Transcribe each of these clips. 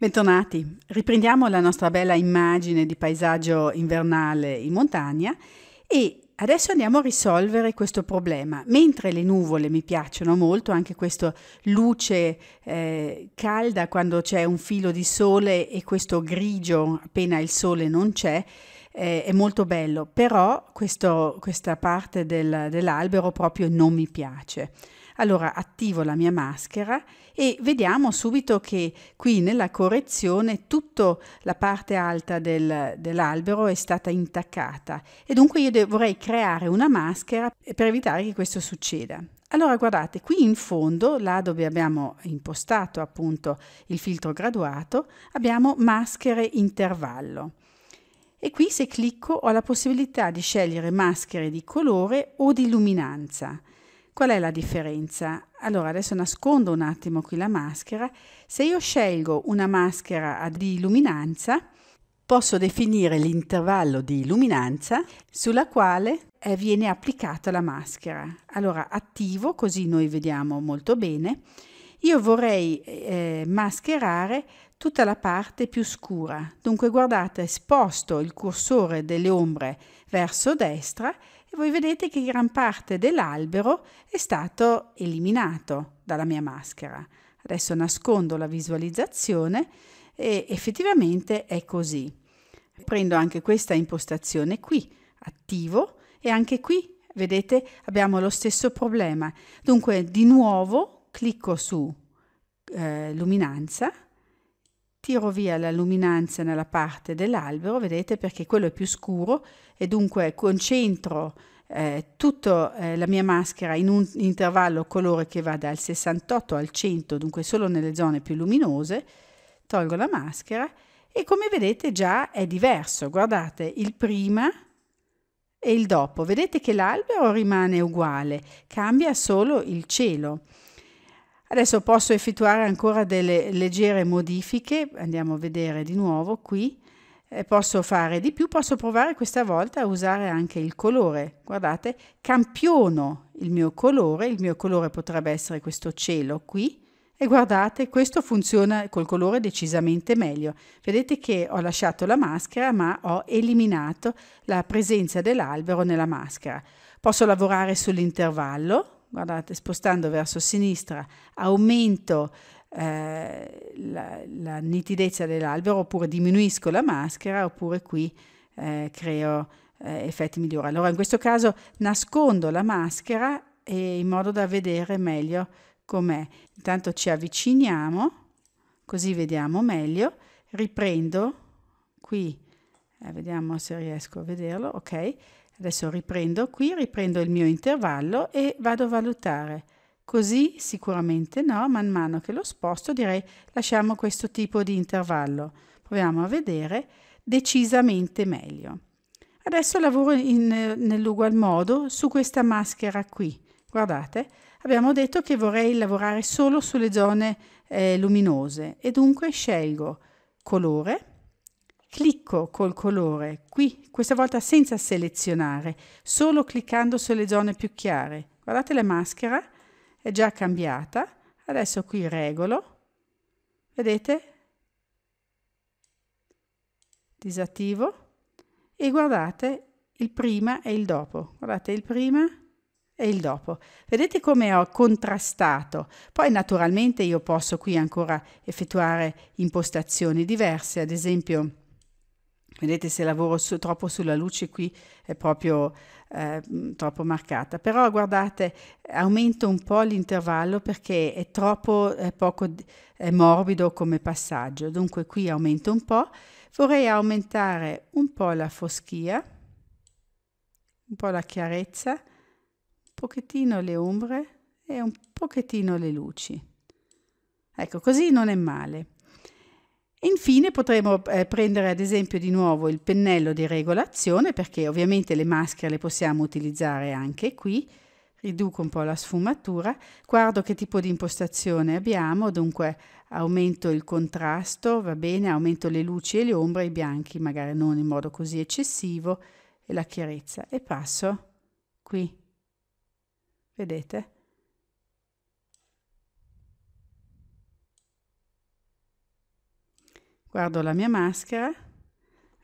Bentornati, riprendiamo la nostra bella immagine di paesaggio invernale in montagna e adesso andiamo a risolvere questo problema. Mentre le nuvole mi piacciono molto, anche questa luce eh, calda quando c'è un filo di sole e questo grigio appena il sole non c'è, eh, è molto bello, però questo, questa parte del, dell'albero proprio non mi piace. Allora attivo la mia maschera e vediamo subito che qui nella correzione tutta la parte alta del, dell'albero è stata intaccata e dunque io vorrei creare una maschera per evitare che questo succeda. Allora guardate, qui in fondo, là dove abbiamo impostato appunto il filtro graduato, abbiamo maschere intervallo. E qui se clicco ho la possibilità di scegliere maschere di colore o di luminanza. Qual è la differenza? Allora adesso nascondo un attimo qui la maschera. Se io scelgo una maschera di illuminanza, posso definire l'intervallo di illuminanza sulla quale eh, viene applicata la maschera. Allora attivo, così noi vediamo molto bene. Io vorrei eh, mascherare tutta la parte più scura. Dunque guardate, sposto il cursore delle ombre verso destra e voi vedete che gran parte dell'albero è stato eliminato dalla mia maschera. Adesso nascondo la visualizzazione e effettivamente è così. Prendo anche questa impostazione qui, attivo e anche qui vedete abbiamo lo stesso problema. Dunque di nuovo clicco su eh, luminanza tiro via la luminanza nella parte dell'albero, vedete perché quello è più scuro e dunque concentro eh, tutta eh, la mia maschera in un intervallo colore che va dal 68 al 100, dunque solo nelle zone più luminose, tolgo la maschera e come vedete già è diverso, guardate il prima e il dopo, vedete che l'albero rimane uguale, cambia solo il cielo. Adesso posso effettuare ancora delle leggere modifiche, andiamo a vedere di nuovo qui, eh, posso fare di più, posso provare questa volta a usare anche il colore, guardate, campiono il mio colore, il mio colore potrebbe essere questo cielo qui, e guardate, questo funziona col colore decisamente meglio. Vedete che ho lasciato la maschera ma ho eliminato la presenza dell'albero nella maschera. Posso lavorare sull'intervallo, guardate, spostando verso sinistra, aumento eh, la, la, nitidezza dell'albero oppure diminuisco la maschera oppure qui eh, creo eh, effetti migliori. Allora in questo caso nascondo la maschera in modo da vedere meglio com'è. Intanto ci avviciniamo così vediamo meglio. Riprendo qui, eh, vediamo se riesco a vederlo, ok? Adesso riprendo qui, riprendo il mio intervallo e vado a valutare. Così sicuramente no, man mano che lo sposto direi lasciamo questo tipo di intervallo. Proviamo a vedere decisamente meglio. Adesso lavoro nell'ugual modo su questa maschera qui. Guardate, abbiamo detto che vorrei lavorare solo sulle zone eh, luminose e dunque scelgo colore, Clicco col colore qui, questa volta senza selezionare, solo cliccando sulle zone più chiare. Guardate la maschera, è già cambiata. Adesso qui regolo, vedete? Disattivo e guardate il prima e il dopo. Guardate il prima e il dopo. Vedete come ho contrastato. Poi naturalmente io posso qui ancora effettuare impostazioni diverse, ad esempio Vedete se lavoro su, troppo sulla luce qui è proprio eh, mm, troppo marcata. Però guardate, aumento un po' l'intervallo perché è troppo è poco è morbido come passaggio. Dunque qui aumento un po'. Vorrei aumentare un po' la foschia, un po' la chiarezza, un pochettino le ombre e un pochettino le luci. Ecco, così non è male. Infine potremo eh, prendere ad esempio di nuovo il pennello di regolazione perché ovviamente le maschere le possiamo utilizzare anche qui. Riduco un po' la sfumatura, guardo che tipo di impostazione abbiamo, dunque aumento il contrasto, va bene, aumento le luci e le ombre, i bianchi magari non in modo così eccessivo e la chiarezza e passo qui. Vedete? guardo la mia maschera,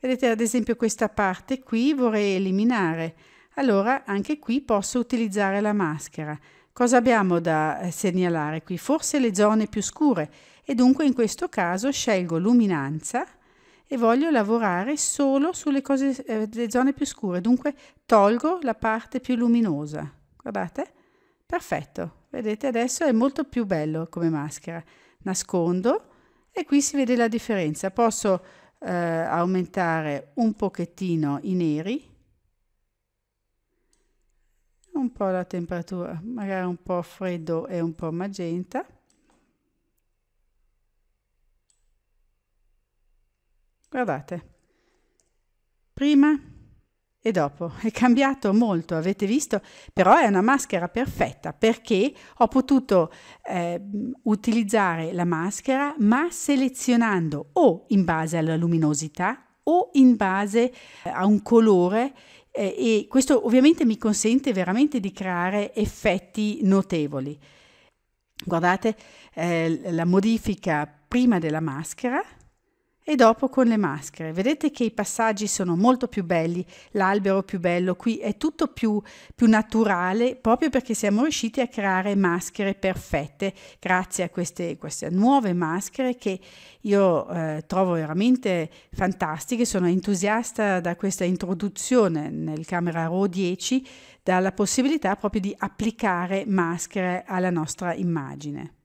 vedete ad esempio questa parte qui vorrei eliminare, allora anche qui posso utilizzare la maschera. Cosa abbiamo da eh, segnalare qui? Forse le zone più scure e dunque in questo caso scelgo luminanza e voglio lavorare solo sulle cose, eh, le zone più scure, dunque tolgo la parte più luminosa. Guardate, perfetto, vedete adesso è molto più bello come maschera. Nascondo, e qui si vede la differenza. Posso eh, aumentare un pochettino i neri, un po' la temperatura, magari un po' freddo e un po' magenta. Guardate, prima e dopo è cambiato molto, avete visto? Però è una maschera perfetta perché ho potuto eh, utilizzare la maschera ma selezionando o in base alla luminosità o in base eh, a un colore eh, e questo ovviamente mi consente veramente di creare effetti notevoli. Guardate eh, la modifica prima della maschera e dopo con le maschere. Vedete che i passaggi sono molto più belli, l'albero più bello, qui è tutto più, più naturale proprio perché siamo riusciti a creare maschere perfette grazie a queste, queste nuove maschere che io eh, trovo veramente fantastiche, sono entusiasta da questa introduzione nel Camera Raw 10, dalla possibilità proprio di applicare maschere alla nostra immagine.